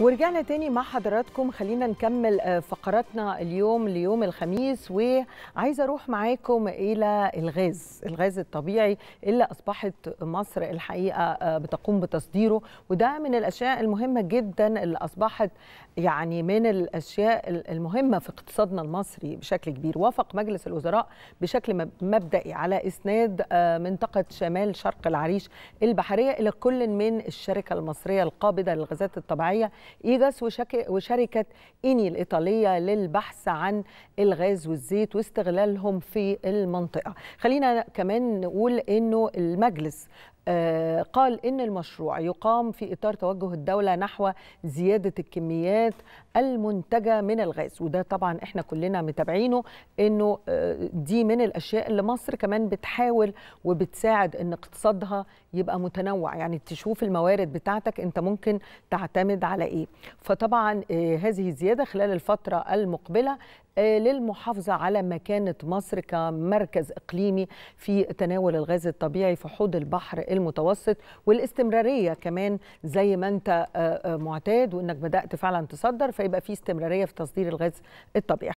ورجعنا تاني مع حضراتكم خلينا نكمل آه، فقراتنا اليوم ليوم الخميس وعايزه اروح معاكم الى الغاز الغاز الطبيعي اللي اصبحت مصر الحقيقه آه، بتقوم بتصديره وده من الاشياء المهمه جدا اللي اصبحت يعني من الاشياء المهمه في اقتصادنا المصري بشكل كبير وافق مجلس الوزراء بشكل مبدئي على اسناد آه، منطقه شمال شرق العريش البحريه الى كل من الشركه المصريه القابضه للغازات الطبيعيه إيجاس وشركة إيني الإيطالية للبحث عن الغاز والزيت واستغلالهم في المنطقة خلينا كمان نقول أنه المجلس آه، قال إن المشروع يقام في إطار توجه الدولة نحو زيادة الكميات المنتجة من الغاز وده طبعا إحنا كلنا متابعينه إنه آه، دي من الأشياء اللي مصر كمان بتحاول وبتساعد إن اقتصادها يبقى متنوع يعني تشوف الموارد بتاعتك أنت ممكن تعتمد على إيه ايه فطبعا آه، هذه الزياده خلال الفتره المقبله آه، للمحافظة على مكانة مصر كمركز إقليمي في تناول الغاز الطبيعي في حوض البحر المتوسط والاستمرارية كمان زي ما أنت آه، معتاد وأنك بدأت فعلا تصدر فيبقى في استمرارية في تصدير الغاز الطبيعي